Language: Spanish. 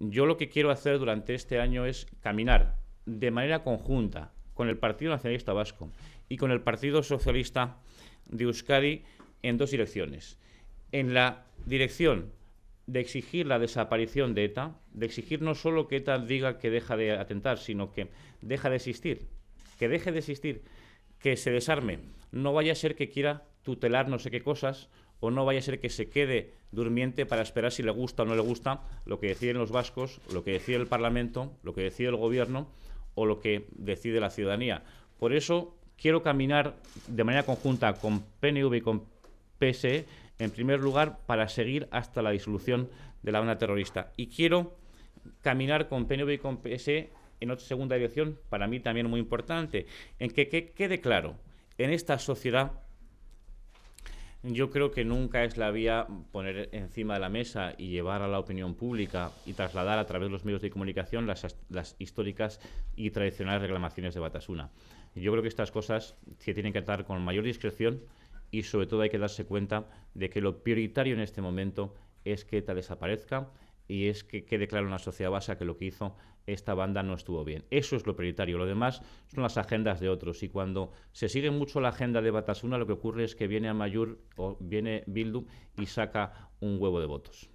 Yo lo que quiero hacer durante este año es caminar de manera conjunta con el Partido Nacionalista Vasco y con el Partido Socialista de Euskadi en dos direcciones. En la dirección de exigir la desaparición de ETA, de exigir no solo que ETA diga que deja de atentar, sino que deja de existir, que deje de existir, que se desarme. No vaya a ser que quiera tutelar no sé qué cosas o no vaya a ser que se quede durmiente para esperar si le gusta o no le gusta lo que deciden los vascos, lo que decide el Parlamento, lo que decide el Gobierno o lo que decide la ciudadanía. Por eso quiero caminar de manera conjunta con PNV y con PSE, en primer lugar, para seguir hasta la disolución de la banda terrorista. Y quiero caminar con PNV y con PSE en otra segunda dirección, para mí también muy importante, en que, que quede claro, en esta sociedad yo creo que nunca es la vía poner encima de la mesa y llevar a la opinión pública y trasladar a través de los medios de comunicación las, históricas y tradicionales reclamaciones de Batasuna. Yo creo que estas cosas se tienen que tratar con mayor discreción y sobre todo hay que darse cuenta de que lo prioritario en este momento es que ETA desaparezca, y es que quede claro en la sociedad vasca que lo que hizo esta banda no estuvo bien. Eso es lo prioritario. Lo demás son las agendas de otros. Y cuando se sigue mucho la agenda de Batasuna, lo que ocurre es que viene a Mayur o viene Bildu y saca un huevo de votos.